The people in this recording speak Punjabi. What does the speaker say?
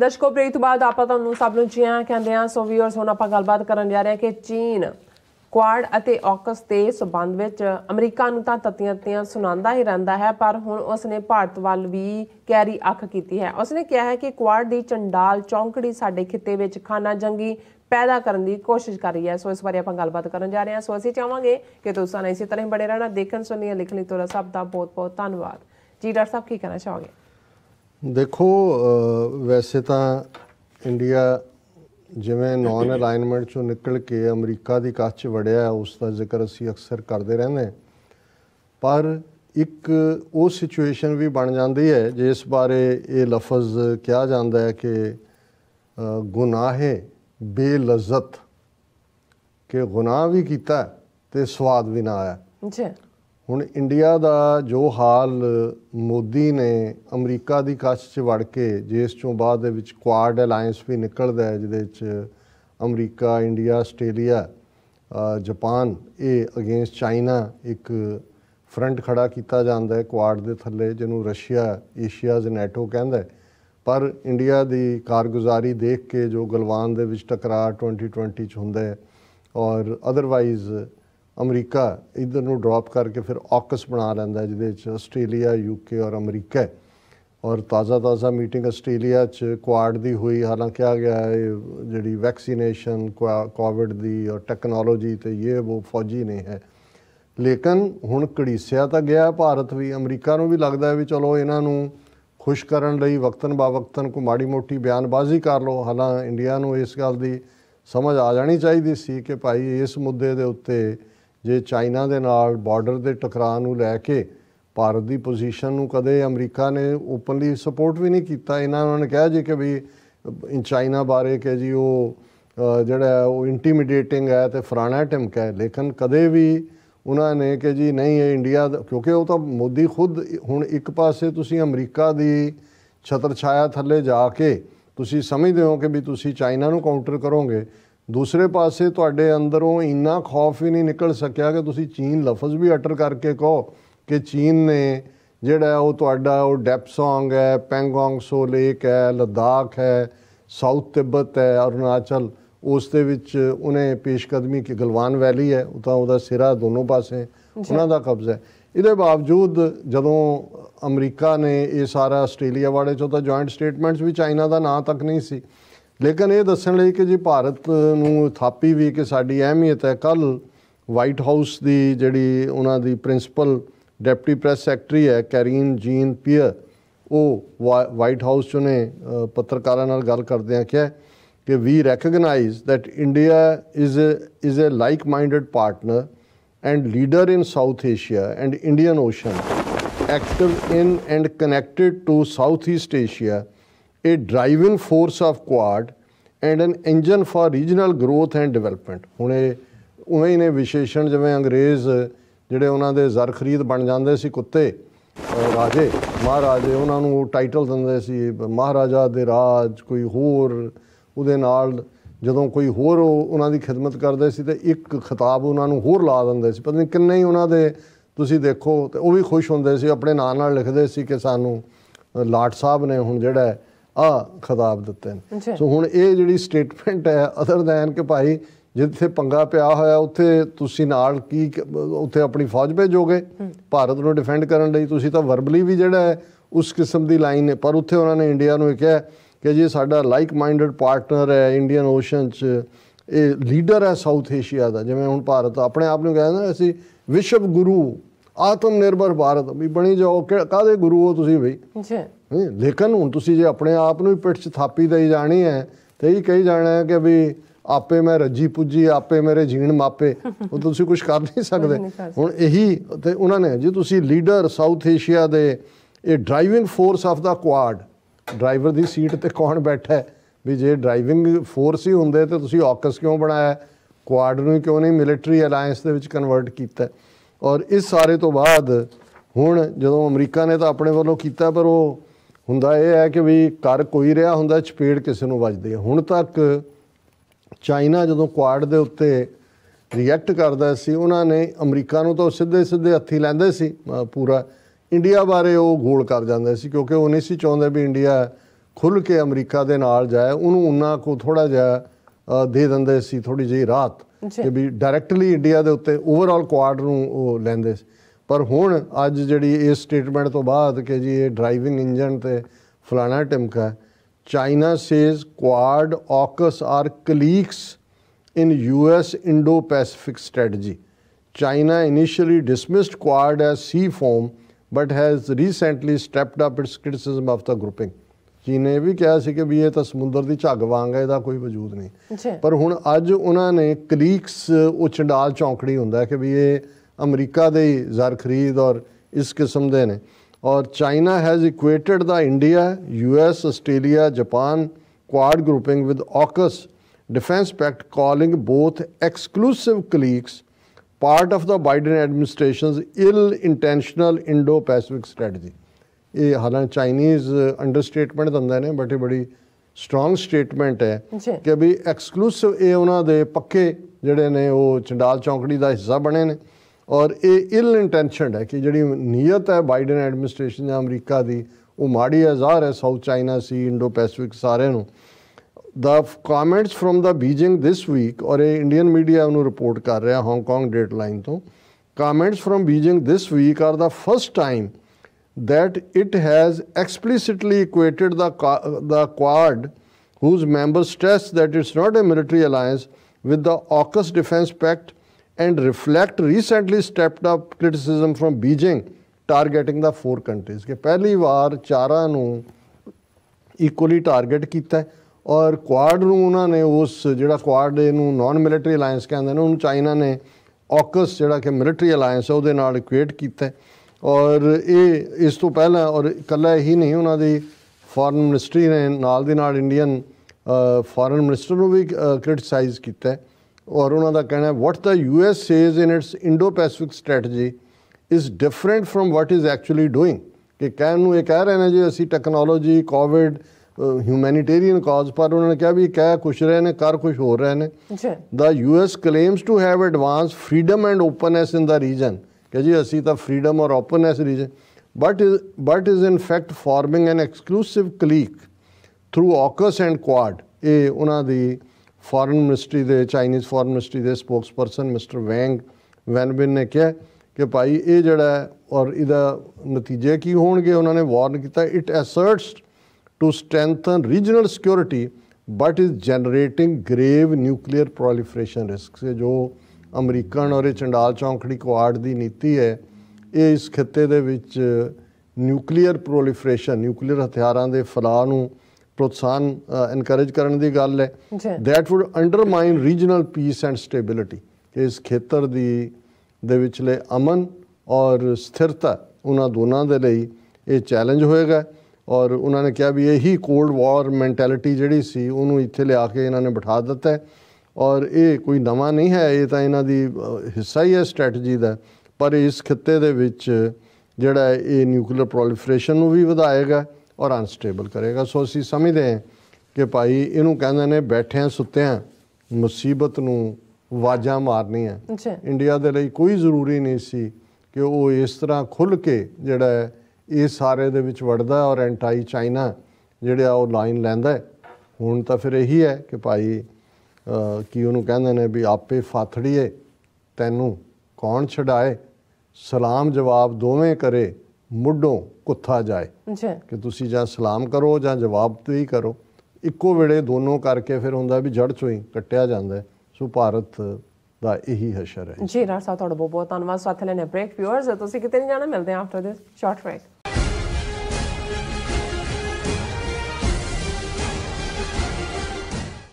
ਦਰਸ਼ਕੋ ਬ੍ਰੇਕ ਤੋਂ ਬਾਅਦ ਆਪਾਂ ਤੁਹਾਨੂੰ ਸਭ ਨੂੰ ਜੀਆਂ ਕਹਿੰਦੇ ਆ ਸੋ ਵੀਅਰਸ ਹੁਣ ਆਪਾਂ ਗੱਲਬਾਤ ਕਰਨ ਜਾ ਰਹੇ ਆ ਕਿ ਚੀਨ ਕੁਆਡ ਅਤੇ ਆਕਸ ਤੇ ਸਬੰਧ ਵਿੱਚ ਅਮਰੀਕਾ ਨੂੰ ਤਾਂ ਤਤੀਆਂ ਤਤੀਆਂ ਸੁਣਾਉਂਦਾ ਹੀ ਰਹਿੰਦਾ ਹੈ ਪਰ ਹੁਣ ਉਸ ਨੇ ਭਾਰਤ ਵੱਲ ਵੀ ਕੈਰੀ ਅੱਖ ਕੀਤੀ ਹੈ ਉਸ ਨੇ ਕਿਹਾ ਹੈ ਕਿ ਕੁਆਡ ਦੀ ਚੰਡਾਲ ਚੌਂਕੜੀ ਸਾਡੇ ਖਿੱਤੇ ਵਿੱਚ ਖਾਨਾ ਜੰਗੀ ਪੈਦਾ ਕਰਨ ਦੀ ਕੋਸ਼ਿਸ਼ ਕਰ ਰਹੀ ਹੈ ਸੋ ਇਸ ਬਾਰੇ ਆਪਾਂ ਗੱਲਬਾਤ ਕਰਨ ਜਾ ਰਹੇ ਹਾਂ ਸੋ ਅਸੀਂ ਚਾਹਾਂਗੇ ਕਿ ਤੁਸੀਂ ਸਾਨੂੰ ਇਸੇ ਤਰ੍ਹਾਂ ਹੀ ਬੜੇ ਰਹਿਣਾ ਦੇਖਣ ਸੁਣੀਏ ਲਿਖਣ ਲਈ ਤੁਹਾਡਾ ਸਭ ਦਾ ਬਹੁਤ ਬਹੁਤ ਧੰਨਵਾਦ ਜੀ ਡਾਕਟਰ ਸਾਹਿਬ ਕੀ ਕਹਿਣਾ ਚਾਹੋਗੇ ਦੇਖੋ ਵੈਸੇ ਤਾਂ ਇੰਡੀਆ ਜਿਵੇਂ ਨਾਨ ਅਲਾਈਨਮੈਂਟ ਚੋਂ ਨਿਕਲ ਕੇ ਅਮਰੀਕਾ ਦੀ ਕਾਚ ਚ ਵੜਿਆ ਉਸ ਦਾ ਜ਼ਿਕਰ ਅਸੀਂ ਅਕਸਰ ਕਰਦੇ ਰਹਿੰਦੇ ਪਰ ਇੱਕ ਉਹ ਸਿਚੁਏਸ਼ਨ ਵੀ ਬਣ ਜਾਂਦੀ ਹੈ ਜਿਸ ਬਾਰੇ ਇਹ ਲਫ਼ਜ਼ ਕਿਹਾ ਜਾਂਦਾ ਹੈ ਕਿ ਗੁਨਾਹੇ ਬੇਲਜ਼ਤ ਕਿ ਗੁਨਾਹ ਵੀ ਕੀਤਾ ਤੇ ਸਵਾਦ ਵੀ ਨਾ ਆਇਆ ਜੀ ਹੁਣ ਇੰਡੀਆ ਦਾ ਜੋ ਹਾਲ ਮੋਦੀ ਨੇ ਅਮਰੀਕਾ ਦੀ ਕਾਸ਼ 'ਚ ਵੜ ਕੇ ਜਿਸ ਤੋਂ ਬਾਅਦ ਦੇ ਵਿੱਚ ਕੁਆਡ ਅਲਾਈਅੰਸ ਵੀ ਨਿਕਲਦਾ ਹੈ ਜਿਹਦੇ ਵਿੱਚ ਅਮਰੀਕਾ ਇੰਡੀਆ ਆਸਟ੍ਰੇਲੀਆ ਜਾਪਾਨ ਇਹ ਅਗੇਂਸਟ ਚਾਈਨਾ ਇੱਕ ਫਰੰਟ ਖੜਾ ਕੀਤਾ ਜਾਂਦਾ ਹੈ ਕੁਆਡ ਦੇ ਥੱਲੇ ਜਿਹਨੂੰ ਰਸ਼ੀਆ ਏਸ਼ੀਆਜ਼ ਨੈਟੋ ਕਹਿੰਦਾ ਪਰ ਇੰਡੀਆ ਦੀ ਕਾਰਗੁਜ਼ਾਰੀ ਦੇਖ ਕੇ ਜੋ ਗਲਵਾਨ ਦੇ ਵਿੱਚ ਟਕਰਾਅ 2020 ਚ ਹੁੰਦਾ ਹੈ ਔਰ ਅਦਰਵਾਈਜ਼ ਅਮਰੀਕਾ ਇਧਰ ਨੂੰ ਡ੍ਰੌਪ ਕਰਕੇ ਫਿਰ ਆਕਸ ਬਣਾ ਲੈਂਦਾ ਜਿਹਦੇ ਵਿੱਚ ਆਸਟ੍ਰੇਲੀਆ ਯੂਕੇ ਔਰ ਅਮਰੀਕਾ ਔਰ ਤਾਜ਼ਾ-ਤਾਜ਼ਾ ਮੀਟਿੰਗ ਆਸਟ੍ਰੇਲੀਆ 'ਚ ਕੁਆਡ ਦੀ ਹੋਈ ਹਾਲਾਂਕਿ ਆ ਗਿਆ ਹੈ ਜਿਹੜੀ ਵੈਕਸੀਨੇਸ਼ਨ ਕੋਵਿਡ ਦੀ ਔਰ ਟੈਕਨੋਲੋਜੀ ਤੇ ਇਹ ਉਹ ਫੌਜੀ ਨਹੀਂ ਹੈ ਲੇਕਿਨ ਹੁਣ ਕੜੀਸਿਆ ਤਾਂ ਗਿਆ ਭਾਰਤ ਵੀ ਅਮਰੀਕਾ ਨੂੰ ਵੀ ਲੱਗਦਾ ਹੈ ਵੀ ਚਲੋ ਇਹਨਾਂ ਨੂੰ ਖੁਸ਼ ਕਰਨ ਲਈ ਵਕਤਨ ਬਾਵਕਤਨ ਕੋ ਮਾੜੀ ਮੋਟੀ ਬਿਆਨਬਾਜ਼ੀ ਕਰ ਲੋ ਹਾਲਾਂ ਇੰਡੀਆ ਨੂੰ ਇਸ ਗੱਲ ਦੀ ਸਮਝ ਆ ਜਾਣੀ ਚਾਹੀਦੀ ਸੀ ਕਿ ਭਾਈ ਇਸ ਮੁੱਦੇ ਦੇ ਉੱਤੇ ਜੇ ਚਾਈਨਾ ਦੇ ਨਾਲ ਬਾਰਡਰ ਦੇ ਟਕਰਾਅ ਨੂੰ ਲੈ ਕੇ ਭਾਰਤ ਦੀ ਪੋਜੀਸ਼ਨ ਨੂੰ ਕਦੇ ਅਮਰੀਕਾ ਨੇ ਓਪਨਲੀ ਸਪੋਰਟ ਵੀ ਨਹੀਂ ਕੀਤਾ ਇਹਨਾਂ ਨੇ ਕਿਹਾ ਜੀ ਕਿ ਵੀ ਚਾਈਨਾ ਬਾਰੇ ਕਿ ਜੀ ਉਹ ਜਿਹੜਾ ਉਹ ਇੰਟੀਮੀਡੀਏਟਿੰਗ ਹੈ ਤੇ ਫਰਾਣਾ ਟਮਕਾ ਹੈ ਲੇਕਿਨ ਕਦੇ ਵੀ ਉਹਨਾਂ ਨੇ ਕਿ ਜੀ ਨਹੀਂ ਇਹ ਇੰਡੀਆ ਕਿਉਂਕਿ ਉਹ ਤਾਂ ਮੋਦੀ ਖੁਦ ਹੁਣ ਇੱਕ ਪਾਸੇ ਤੁਸੀਂ ਅਮਰੀਕਾ ਦੀ ਛਤਰ ਛਾਇਆ ਥੱਲੇ ਜਾ ਕੇ ਤੁਸੀਂ ਸਮਝਦੇ ਹੋ ਕਿ ਵੀ ਤੁਸੀਂ ਚਾਈਨਾ ਨੂੰ ਕਾਊਂਟਰ ਕਰੋਗੇ ਦੂਸਰੇ ਪਾਸੇ ਤੁਹਾਡੇ ਅੰਦਰੋਂ ਇੰਨਾ ਖੌਫ ਹੀ ਨਹੀਂ ਨਿਕਲ ਸਕਿਆ ਕਿ ਤੁਸੀਂ ਚੀਨ ਲਫ਼ਜ਼ ਵੀ ਅਟਰ ਕਰਕੇ ਕਹੋ ਕਿ ਚੀਨ ਨੇ ਜਿਹੜਾ ਉਹ ਤੁਹਾਡਾ ਉਹ ਡੈਪ ਸੌਂਗ ਹੈ ਪੈਂਗੋਂਗ ਸੋ ਲੇਕ ਹੈ ਲਦਾਖ ਹੈ ਸਾਊਥ ਤਿੱਬਤ ਹੈ ਅਰੁਣਾਚਲ ਉਸ ਦੇ ਵਿੱਚ ਉਹਨੇ ਪੇਸ਼ਕਦਮੀ ਕਿ ਗਲਵਾਨ ਵੈਲੀ ਹੈ ਉਹ ਤਾਂ ਉਹਦਾ ਸਿਰਾ ਦੋਨੋਂ ਪਾਸੇ ਉਹਨਾਂ ਦਾ ਕਬਜ਼ਾ ਹੈ ਇਹਦੇ ਬਾਵਜੂਦ ਜਦੋਂ ਅਮਰੀਕਾ ਨੇ ਇਹ ਸਾਰਾ ਆਸਟ੍ਰੇਲੀਆ ਵਾਲੇ ਚੋਂ ਤਾਂ ਜੁਆਇੰਟ ਸਟੇਟਮੈਂਟਸ ਵੀ ਚਾਈਨਾ ਦਾ ਨਾਂ ਤੱਕ ਨਹੀਂ ਸੀ ਲੇਕਿਨ ਇਹ ਦੱਸਣ ਲਈ ਕਿ ਜੀ ਭਾਰਤ ਨੂੰ ਥਾਪੀ ਵੀ ਕਿ ਸਾਡੀ ਅਹਿਮੀਅਤ ਹੈ ਕੱਲ ਵਾਈਟ ਹਾਊਸ ਦੀ ਜਿਹੜੀ ਉਹਨਾਂ ਦੀ ਪ੍ਰਿੰਸੀਪਲ ਡਿਪਟੀ ਪ੍ਰੈਸ ਸੈਕਟਰੀ ਹੈ ਕੈਰੀਨ ਜੀਨ ਪੀਅਰ ਉਹ ਵਾਈਟ ਹਾਊਸ ਚ ਨੇ ਪੱਤਰਕਾਰਾਂ ਨਾਲ ਗੱਲ ਕਰਦੇ ਕਿਹਾ ਕਿ we recognize that India is is a like minded partner and leader in South Asia and Indian Ocean active in and connected to South East Asia a driving force of Quad and an engine for regional growth and development ਹੁਣ ਇਹ ਉਵੇਂ ਹੀ ਨੇ ਵਿਸ਼ੇਸ਼ਣ ਜਿਵੇਂ ਅੰਗਰੇਜ਼ ਜਿਹੜੇ ਉਹਨਾਂ ਦੇ ਜ਼ਰ ਖਰੀਦ ਬਣ ਜਾਂਦੇ ਸੀ ਕੁੱਤੇ ਰਾਜੇ ਮਹਾਰਾਜੇ ਉਹਨਾਂ ਨੂੰ ਟਾਈਟਲ ਦਿੰਦੇ ਸੀ ਮਹਾਰਾਜਾ ਦੇ ਰਾਜ ਕੋਈ ਹੋਰ ਉਹਦੇ ਨਾਲ ਜਦੋਂ ਕੋਈ ਹੋਰ ਉਹਨਾਂ ਦੀ ਖਿਦਮਤ ਕਰਦੇ ਸੀ ਤੇ ਇੱਕ ਖਿਤਾਬ ਉਹਨਾਂ ਨੂੰ ਹੋਰ ਲਾ ਦਿੰਦੇ ਸੀ ਪਤਾ ਨਹੀਂ ਕਿੰਨੇ ਹੀ ਉਹਨਾਂ ਦੇ ਤੁਸੀਂ ਦੇਖੋ ਤੇ ਉਹ ਵੀ ਖੁਸ਼ ਹੁੰਦੇ ਸੀ ਆਪਣੇ ਨਾਂ ਨਾਲ ਲਿਖਦੇ ਸੀ ਕਿ ਸਾਨੂੰ ਲਾਟ ਸਾਹਿਬ ਨੇ ਹੁਣ ਜਿਹੜਾ ਆ ਖਿਤਾਬ ਦਿੱਤੇ ਨੇ ਸੋ ਹੁਣ ਇਹ ਜਿਹੜੀ ਸਟੇਟਮੈਂਟ ਹੈ ਅਦਰ ਦੈਨ ਕਿ ਭਾਈ ਜਿੱਥੇ ਪੰਗਾ ਪਿਆ ਹੋਇਆ ਉੱਥੇ ਤੁਸੀਂ ਨਾਲ ਕੀ ਉੱਥੇ ਆਪਣੀ ਫੌਜ ਭੇਜੋਗੇ ਭਾਰਤ ਨੂੰ ਡਿਫੈਂਡ ਕਰਨ ਲਈ ਤੁਸੀਂ ਤਾਂ ਵਰਬਲੀ ਵੀ ਜਿਹੜਾ ਹੈ ਉਸ ਕਿਸਮ ਦੀ ਲਾਈਨ ਹੈ ਪਰ ਉੱਥੇ ਉਹਨਾਂ ਨੇ ਇੰਡੀਆ ਨੂੰ ਇਹ ਕਿਹਾ ਕਿ ਜੀ ਸਾਡਾ ਲਾਈਕ ਮਾਈਂਡਡ ਪਾਰਟਨਰ ਹੈ ਇੰਡੀਅਨ ਓਸ਼ਨ 'ਚ ਇਹ ਲੀਡਰ ਹੈ ਸਾਊਥ ਏਸ਼ੀਆ ਦਾ ਜਿਵੇਂ ਹੁਣ ਭਾਰਤ ਆਪਣੇ ਆਪ ਨੂੰ ਕਹਿੰਦਾ ਅਸੀਂ ਵਿਸ਼ਵ ਗੁਰੂ ਆਤਮ ਨਿਰਭਰ ਭਾਰਤ ਵੀ ਬਣੀ ਜਾਓ ਕਾਦੇ ਗੁਰੂ ਹੋ ਤੁਸੀਂ ਬਈ ਜੀ ਲੇਕਿਨ ਹੁਣ ਤੁਸੀਂ ਜੇ ਆਪਣੇ ਆਪ ਨੂੰ ਹੀ ਪਿੱਠ 'ਚ ਥਾਪੀ ਦੇਈ ਜਾਣੀ ਹੈ ਤੇ ਇਹ ਕਹੀ ਜਾਣਾ ਹੈ ਕਿ ਵੀ ਆਪੇ ਮੈਂ ਰੱਜੀ ਪੁੱਜੀ ਆਪੇ ਮੇਰੇ ਜੀਣ ਮਾਪੇ ਉਹ ਤੁਸੀਂ ਕੁਝ ਕਰ ਨਹੀਂ ਸਕਦੇ ਹੁਣ ਇਹੀ ਤੇ ਉਹਨਾਂ ਨੇ ਜੇ ਤੁਸੀਂ ਲੀਡਰ ਸਾਊਥ ਏਸ਼ੀਆ ਦੇ ਇਹ driving force of the Quad driver ਦੀ ਸੀਟ ਤੇ ਕੌਣ ਬੈਠਾ ਹੈ ਵੀ ਜੇ ਡਰਾਈਵਿੰਗ ਫੋਰਸ ਹੀ ਹੁੰਦੇ ਤੇ ਤੁਸੀਂ ਆਕਸ ਕਿਉਂ ਬਣਾਇਆ ਕੁਆਡ ਨੂੰ ਕਿਉਂ ਨਹੀਂ ਮਿਲਟਰੀ ਅਲਾਈਅੰਸ ਦੇ ਵਿੱਚ ਕਨਵਰਟ ਕੀਤਾ ਔਰ ਇਸ ਸਾਰੇ ਤੋਂ ਬਾਅਦ ਹੁਣ ਜਦੋਂ ਅਮਰੀਕਾ ਨੇ ਤਾਂ ਆਪਣੇ ਵੱਲੋਂ ਕੀਤਾ ਪਰ ਉਹ ਹੁੰਦਾ ਇਹ ਹੈ ਕਿ ਵੀ ਕਰ ਕੋਈ ਰਿਹਾ ਹੁੰਦਾ ਚਪੇੜ ਕਿਸੇ ਨੂੰ ਵੱਜਦੀ ਹੈ ਹੁਣ ਤੱਕ ਚਾਈਨਾ ਜਦੋਂ ਕੁਆਡ ਦੇ ਉੱਤੇ ਰਿਐਕਟ ਕਰਦਾ ਸੀ ਉਹਨਾਂ ਨੇ ਅਮਰੀਕਾ ਨੂੰ ਤਾਂ ਸਿੱਧੇ ਸਿੱਧੇ ਹੱਥੀ ਲੈਂਦੇ ਸੀ ਪੂਰਾ ਇੰਡੀਆ ਬਾਰੇ ਉਹ ਗੋਲ ਕਰ ਜਾਂਦਾ ਸੀ ਕਿਉਂਕਿ ਉਹ ਨਹੀਂ ਸੀ ਚਾਹੁੰਦੇ ਵੀ ਇੰਡੀਆ ਖੁੱਲ ਕੇ ਅਮਰੀਕਾ ਦੇ ਨਾਲ ਜਾਏ ਉਹਨੂੰ ਉਹਨਾਂ ਕੋ ਥੋੜਾ ਜਿਹਾ ਦੇ ਦਿੰਦੇ ਸੀ ਥੋੜੀ ਜਿਹੀ ਰਾਤ ਕਿ ਵੀ ਡਾਇਰੈਕਟਲੀ ਇੰਡੀਆ ਦੇ ਉੱਤੇ ਓਵਰਆਲ ਕੁਆਡ ਨੂੰ ਉਹ ਲੈਂਦੇ ਸੀ ਪਰ ਹੁਣ ਅੱਜ ਜਿਹੜੀ ਇਹ ਸਟੇਟਮੈਂਟ ਤੋਂ ਬਾਅਦ ਕਿ ਜੀ ਇਹ ਡਰਾਈਵਿੰਗ ਇੰਜਨ ਤੇ ਫਲਾਣਾ ਟਿਮਕਾ China says Quad AUKUS are cliques in U S Indo Pacific strategy China initially dismissed Quad as sea forum but has recently stepped up its criticism of the grouping ਚੀਨੇ ਵੀ ਕਿਹਾ ਸੀ ਕਿ ਵੀ ਇਹ ਤਾਂ ਸਮੁੰਦਰ ਦੀ ਝੱਗ ਵਾਂਗ ਹੈ ਇਹਦਾ ਕੋਈ ਵਜੂਦ ਨਹੀਂ ਪਰ ਹੁਣ ਅੱਜ ਉਹਨਾਂ ਨੇ ਕਲੀਕਸ ਉਹ ਚੰਡਾਲ ਚੌਂਕੜੀ ਹੁੰਦਾ ਕਿ ਵੀ ਇਹ ਅਮਰੀਕਾ ਦੇ ਹੀ ਜ਼ਰ ਖਰੀਦ ਔਰ ਇਸ ਕਿਸਮ ਦੇ ਨੇ ਔਰ China has equated the India U S Australia Japan Quad grouping with AUKUS defence pact calling both exclusive cliques part of the Biden administration's ill intentional Indo Pacific strategy ਇਹ ਹਾਲਾਂ ਚਾਈਨੀਜ਼ ਅੰਡਰਸਟੇਟਮੈਂਟ ਦਿੰਦੇ ਨੇ ਬਟ ਇਹ ਬੜੀ ਸਟਰੋਂਗ ਸਟੇਟਮੈਂਟ ਹੈ ਕਿ ਵੀ ਐਕਸਕਲੂਸਿਵ ਇਹ ਉਹਨਾਂ ਦੇ ਪੱਕੇ ਜਿਹੜੇ ਨੇ ਉਹ ਚੰਡਾਲ ਚੌਂਕੜੀ ਦਾ ਹਿੱਸਾ ਬਣੇ ਨੇ ਔਰ ਇਹ ਇਲ ਇੰਟੈਂਸ਼ਨਡ ਹੈ ਕਿ ਜਿਹੜੀ ਨੀਅਤ ਹੈ ਬਾਈਡਨ ਐਡਮਿਨਿਸਟ੍ਰੇਸ਼ਨ ਜਾਂ ਅਮਰੀਕਾ ਦੀ ਉਹ ਮਾੜੀ ਹੈ ਜ਼ਾਹਰ ਹੈ south China sea Indo Pacific ਸਾਰੇ ਨੂੰ the comments from the Beijing this week ਔਰ ਇਹ ਇੰਡੀਅਨ ਮੀਡੀਆ ਉਹਨੂੰ ਰਿਪੋਰਟ ਕਰ ਰਿਹਾ ਹਾਂਗਕਾਂਗ ਡੇਟਲਾਈਨ ਤੋਂ comments from Beijing this week are the first time that it has explicitly equated the, the Quad, whose members stress that it's not a military alliance, with the AUKUS Defense Pact, and reflect recently stepped up criticism from Beijing targeting the four countries ਕਿ ਪਹਿਲੀ ਵਾਰ ਚਾਰਾਂ ਨੂੰ ਇਕੁਅਲੀ ਟਾਰਗੇਟ ਕੀਤਾ ਔਰ ਕੁਆਡ ਨੂੰ ਉਹਨਾਂ ਨੇ ਉਸ ਜਿਹੜਾ ਕੁਆਡ ਨੂੰ ਨਾਨ ਮਿਲਟਰੀ ਅਲਾਈਅੰਸ ਕਹਿੰਦੇ ਨੇ ਉਹਨੂੰ ਚਾਈਨਾ ਨੇ ਆਕਸ ਜਿਹੜਾ ਕਿ ਮਿਲਟਰੀ ਅਲਾਈਅੰਸ ਹੈ ਉਹਦੇ ਨਾਲ ਇਕੁਏਟ ਕੀਤਾ ਔਰ ਇਹ ਇਸ ਤੋਂ ਪਹਿਲਾਂ ਔਰ ਇਕੱਲਾ ਹੀ ਨਹੀਂ ਉਹਨਾਂ ਦੀ ਫੋਰਨ ਮਿਨਿਸਟਰੀ ਨੇ ਨਾਲ ਦੇ ਨਾਲ ਇੰਡੀਅਨ ਫੋਰਨ ਮਿਨਿਸਟਰ ਨੂੰ ਵੀ ਕ੍ਰਿਟਿਸਾਈਜ਼ ਕੀਤਾ ਔਰ ਉਹਨਾਂ ਦਾ ਕਹਿਣਾ ਹੈ what the U S says in its Indo Pacific strategy is different from what is actually doing ਕਿ ਕਹਿਣ ਨੂੰ ਇਹ ਕਹਿ ਰਹੇ ਨੇ ਜੀ ਅਸੀਂ ਟੈਕਨੋਲੋਜੀ ਕੋਵਿਡ ਹਿਊਮੈਨਿਟੇਰੀਅਨ ਕਾਜ਼ ਪਰ ਉਹਨਾਂ ਨੇ ਕਿਹਾ ਵੀ ਕਹਿ ਕੁਛ ਰਹੇ ਨੇ ਕਰ ਕੁਛ ਹੋ ਰਹੇ ਨੇ the U S claims to have advance freedom and openness in the region ਕਿ ਜੀ ਅਸੀਂ ਤਾਂ ਫਰੀडम ਔਰ openness region but is but is in fact forming an exclusive clique through AUKUS and Quad ਇਹ ਉਹਨਾਂ ਦੀ ਫੋਰਨ ਮਿਨਿਸਟਰੀ ਦੇ ਚਾਈਨੀਜ਼ ਫੋਰਨ ਮਿਨਿਸਟਰੀ ਦੇ ਸਪੋਕਸਪਰਸਨ ਮਿਸਟਰ ਵੈਂਗ ਵੈਨਬਿਨ ਨੇ ਕਿਹਾ ਕਿ ਭਾਈ ਇਹ ਜਿਹੜਾ ਔਰ ਇਹਦਾ ਨਤੀਜੇ ਕੀ ਹੋਣਗੇ ਉਹਨਾਂ ਨੇ ਵਾਰਨ ਕੀਤਾ it asserts to strengthen regional security but is generating grave nuclear proliferation risks ਜੋ ਅਮਰੀਕਨ ਔਰ ਇਹ ਚੰਡਾਲ ਚੌਂਕੜੀ ਕੁਆਡ ਦੀ ਨੀਤੀ ਹੈ ਇਹ ਇਸ ਖਿੱਤੇ ਦੇ ਵਿੱਚ ਨਿਊਕਲੀਅਰ ਪ੍ਰੋਲੀਫਰੇਸ਼ਨ ਨਿਊਕਲੀਅਰ ਹਥਿਆਰਾਂ ਦੇ ਫਲਾਅ ਨੂੰ ਪ੍ਰੋਤਸਾਹਨ ਐਨਕਰੇਜ ਕਰਨ ਦੀ ਗੱਲ ਹੈ that would undermine regional peace and stability ਇਸ ਖੇਤਰ ਦੀ ਦੇ ਵਿਚਲੇ ਅਮਨ ਔਰ ਸਥਿਰਤਾ ਉਹਨਾਂ ਦੋਨਾਂ ਦੇ ਲਈ ਇਹ ਚੈਲੰਜ ਹੋਏਗਾ ਔਰ ਉਹਨਾਂ ਨੇ ਕਿਹਾ ਵੀ ਇਹੀ ਕੋਲਡ ਵਾਰ ਮੈਂਟੈਲਿਟੀ ਜਿਹੜੀ ਸੀ ਉਹਨੂੰ ਇੱਥੇ ਲਿਆ ਕੇ ਇਹਨਾਂ ਨੇ ਬਿਠਾ ਦਿੱਤਾ ਔਰ ਇਹ ਕੋਈ ਨਵਾਂ ਨਹੀਂ ਹੈ ਇਹ ਤਾਂ ਇਹਨਾਂ ਦੀ ਹਿੱਸਾ ਹੀ ਹੈ ਸਟ੍ਰੈਟਜੀ ਦਾ ਪਰ ਇਸ ਖਿੱਤੇ ਦੇ ਵਿੱਚ ਜਿਹੜਾ ਇਹ ਨਿਊਕਲੀਅਰ ਪ੍ਰੋਲੀਫਰੇਸ਼ਨ ਨੂੰ ਵੀ ਵਧਾਏਗਾ ਔਰ ਅਨਸਟੇਬਲ ਕਰੇਗਾ ਸੋ ਅਸੀਂ ਸਮਝਦੇ ਹਾਂ ਕਿ ਭਾਈ ਇਹਨੂੰ ਕਹਿੰਦੇ ਨੇ ਬੈਠਿਆਂ ਸੁੱਤਿਆਂ ਮੁਸੀਬਤ ਨੂੰ ਮਾਰਨੀ ਹੈ ਇੰਡੀਆ ਦੇ ਲਈ ਕੋਈ ਜ਼ਰੂਰੀ ਨਹੀਂ ਸੀ ਕਿ ਉਹ ਇਸ ਤਰ੍ਹਾਂ ਖੁੱਲ ਕੇ ਜਿਹੜਾ ਇਹ ਸਾਰੇ ਦੇ ਵਿੱਚ ਵੜਦਾ ਔਰ ਐਂਟਾਈ ਚਾਈਨਾ ਜਿਹੜਾ ਉਹ ਲਾਈਨ ਲੈਂਦਾ ਹੁਣ ਤਾਂ ਫਿਰ ਇਹੀ ਹੈ ਕਿ ਭਾਈ ਕੀ ਉਹਨੂੰ ਕਹਿੰਦੇ ਨੇ ਵੀ ਆਪੇ ਫਾਥੜੀਏ ਤੈਨੂੰ ਕੌਣ ਛਡਾਏ ਸਲਾਮ ਜਵਾਬ ਦੋਵੇਂ ਕਰੇ ਮੁੱਢੋਂ ਕੁੱਥਾ ਜਾਏ ਕਿ ਤੁਸੀਂ ਜਾਂ ਸਲਾਮ ਕਰੋ ਜਾਂ ਜਵਾਬ ਤੇਈ ਕਰੋ ਇੱਕੋ ਵੇਲੇ ਦੋਨੋਂ ਕਰਕੇ ਫਿਰ ਹੁੰਦਾ ਵੀ ਜੜ ਚੋਂ ਹੀ ਕੱਟਿਆ ਜਾਂਦਾ ਸੋ ਭਾਰਤ ਦਾ ਇਹੀ ਹਸ਼ਰ ਹੈ ਜੀ ਰਾਜ ਸਾਹਿਬ ਤੁਹਾਡਾ ਬਹੁਤ ਬਹੁਤ ਧੰਨਵਾਦ ਸਾਥ ਲੈਣੇ ਬ੍ਰੇਕ ਵਿਊਅਰਸ ਤੁਸੀਂ ਕਿਤੇ ਨਹੀਂ ਜਾਣਾ ਮਿਲਦੇ ਆਫਟਰ ਦਿਸ ਸ਼ਾਰਟ ਬ੍ਰੇਕ